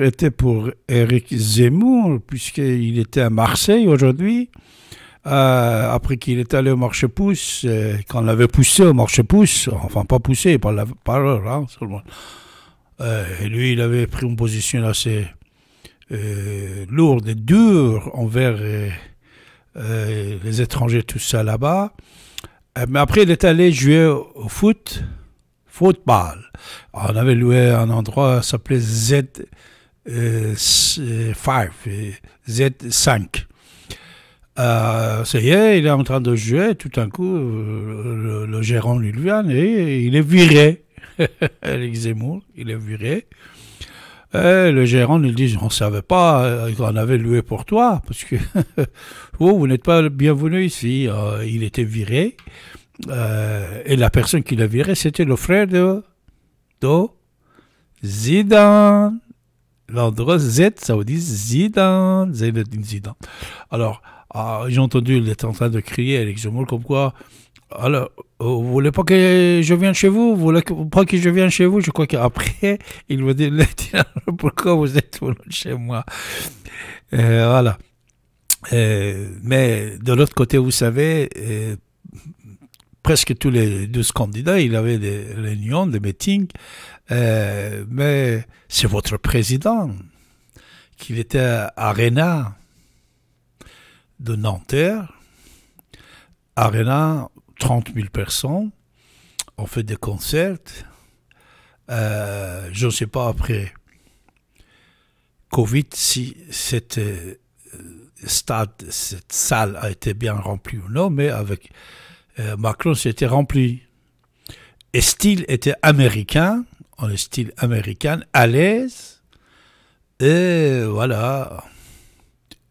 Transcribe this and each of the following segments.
était pour Eric Zemmour, puisqu'il était à Marseille aujourd'hui, euh, après qu'il est allé au marche-pouce, euh, on l'avait poussé au marché pouce enfin pas poussé, par la parole, hein, seulement. Euh, et lui, il avait pris une position assez lourde et dure envers les étrangers, tout ça là-bas. mais après, il est allé jouer au foot football. on avait loué un endroit, ça s'appelait Z, 5, euh, euh, euh, Z5. Euh, ça y est, il est en train de jouer, tout d'un coup, le, gérant lui vient et il est viré. Alex il est viré. Et le gérant lui dit, on ne savait pas qu'on avait loué pour toi, parce que oh, vous n'êtes pas bienvenu ici. il était viré. et la personne qui l'a viré, c'était le frère de, de Zidane. L'endroit Z, ça vous dit Zidane, Zidane. Alors, ah, j'ai entendu, il était en train de crier, Alex Zemmour, comme quoi, alors, euh, vous voulez pas que je vienne chez vous Vous voulez pas que je vienne chez vous Je crois qu'après, il va dire, pourquoi vous êtes chez moi euh, Voilà. Euh, mais de l'autre côté, vous savez, presque tous les 12 candidats, il avait des réunions, des meetings, euh, mais c'est votre président qui était à Arena de Nanterre. Arena, 30 000 personnes. On fait des concerts. Euh, je ne sais pas après Covid si euh, stade, cette salle a été bien remplie ou non, mais avec euh, Macron s'était rempli. Et style était américain, en euh, style américain, à l'aise. Et voilà.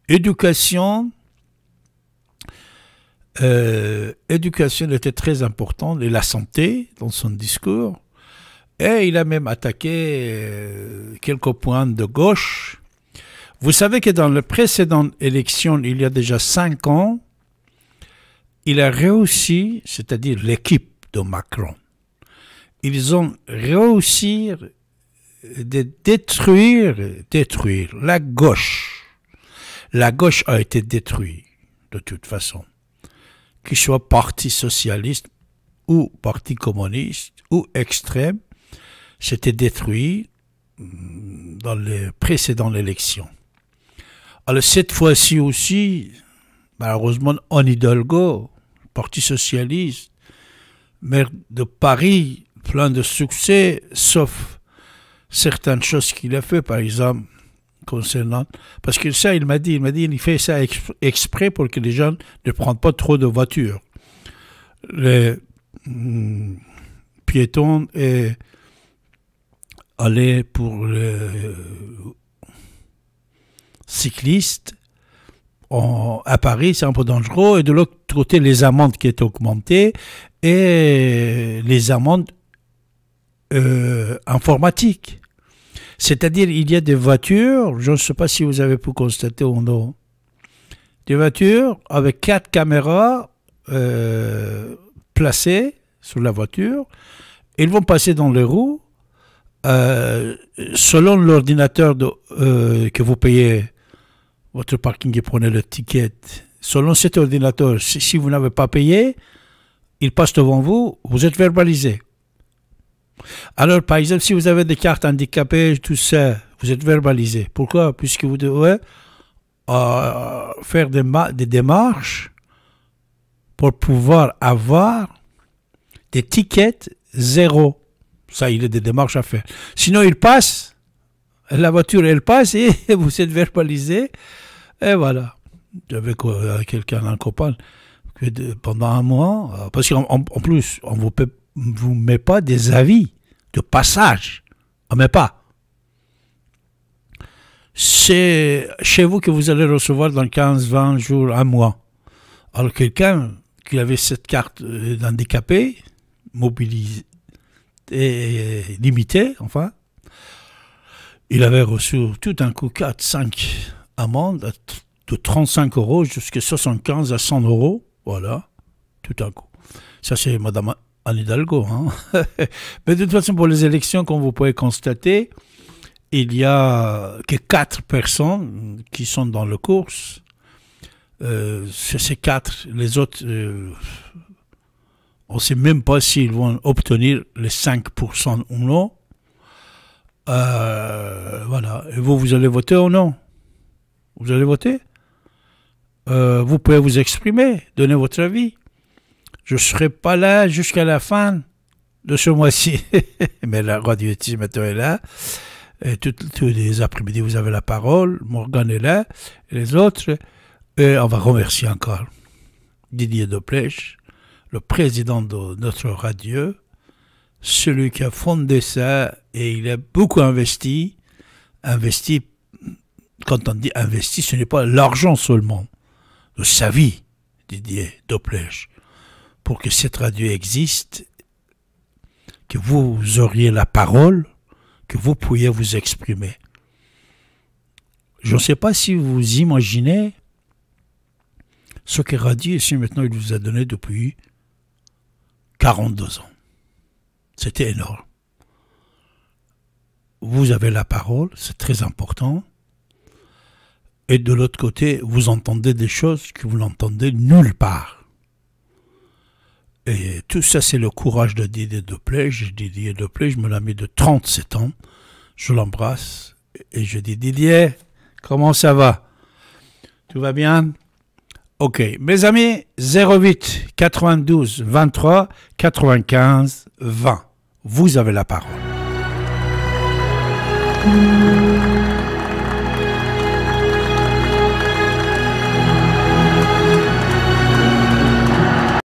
Éducation. Euh, éducation était très importante et la santé dans son discours. Et il a même attaqué quelques points de gauche. Vous savez que dans la précédente élection, il y a déjà cinq ans, il a réussi, c'est-à-dire l'équipe de Macron, ils ont réussi euh, de détruire, détruire la gauche. La gauche a été détruite, de toute façon. Qu'il soit parti socialiste ou parti communiste ou extrême, c'était détruit mm, dans les précédentes élections. Alors cette fois-ci aussi, malheureusement, en Hidalgo, Parti socialiste, maire de Paris, plein de succès, sauf certaines choses qu'il a fait, par exemple, concernant. Parce que ça, il m'a dit, il m'a dit, il fait ça exprès pour que les gens ne prennent pas trop de voitures. Les hmm, piétons et aller pour les cycliste. cyclistes à Paris, c'est un peu dangereux. Et de l'autre côté, les amendes qui ont augmentées et les amendes euh, informatiques. C'est-à-dire, il y a des voitures, je ne sais pas si vous avez pu constater ou non, des voitures avec quatre caméras euh, placées sur la voiture. Ils vont passer dans les roues euh, selon l'ordinateur que vous payez votre parking et prenez le ticket. Selon cet ordinateur, si vous n'avez pas payé, il passe devant vous, vous êtes verbalisé. Alors, par exemple, si vous avez des cartes handicapées, tout ça, vous êtes verbalisé. Pourquoi Puisque vous devez euh, faire des, des démarches pour pouvoir avoir des tickets zéro. Ça, il y a des démarches à faire. Sinon, il passe, la voiture, elle passe et vous êtes verbalisé. Et voilà. J'avais euh, quelqu'un, d'un copain, pendant un mois, euh, parce qu'en plus, on ne vous, met pas des avis de passage. On ne met pas. C'est chez vous que vous allez recevoir dans 15, 20 jours, un mois. Alors quelqu'un qui avait cette carte euh, d'handicapé, mobilisé et limité, enfin, il avait reçu tout un coup 4, 5 amende de 35 euros jusqu'à 75 à 100 euros. Voilà, tout à coup. Ça, c'est Madame Anne Hidalgo. Hein. Mais de toute façon, pour les élections, comme vous pouvez constater, il n'y a que quatre personnes qui sont dans le course. Euh, ces quatre. Les autres, euh, on ne sait même pas s'ils vont obtenir les 5% ou non. Euh, voilà. Et vous, vous allez voter ou non vous allez voter. Euh, vous pouvez vous exprimer, donner votre avis. Je ne serai pas là jusqu'à la fin de ce mois-ci. Mais la radio est là. Et tous les après-midi, vous avez la parole. Morgan est là. Et les autres. Et on va remercier encore Didier Doplèche, le président de notre radio, celui qui a fondé ça. Et il a beaucoup investi. Investi quand on dit investi, ce n'est pas l'argent seulement, de sa vie, Didier Doplèche, pour que cette radio existe, que vous auriez la parole, que vous pourriez vous exprimer. Je ne sais pas si vous imaginez ce que Radio ici maintenant il vous a donné depuis 42 ans. C'était énorme. Vous avez la parole, c'est très important. Et de l'autre côté, vous entendez des choses que vous n'entendez nulle part. Et tout ça, c'est le courage de Didier plaît ». Je dis Didier plaît, je me l'ai mis de 37 ans. Je l'embrasse et je dis Didier, comment ça va Tout va bien Ok. Mes amis, 08 92 23 95 20. Vous avez la parole.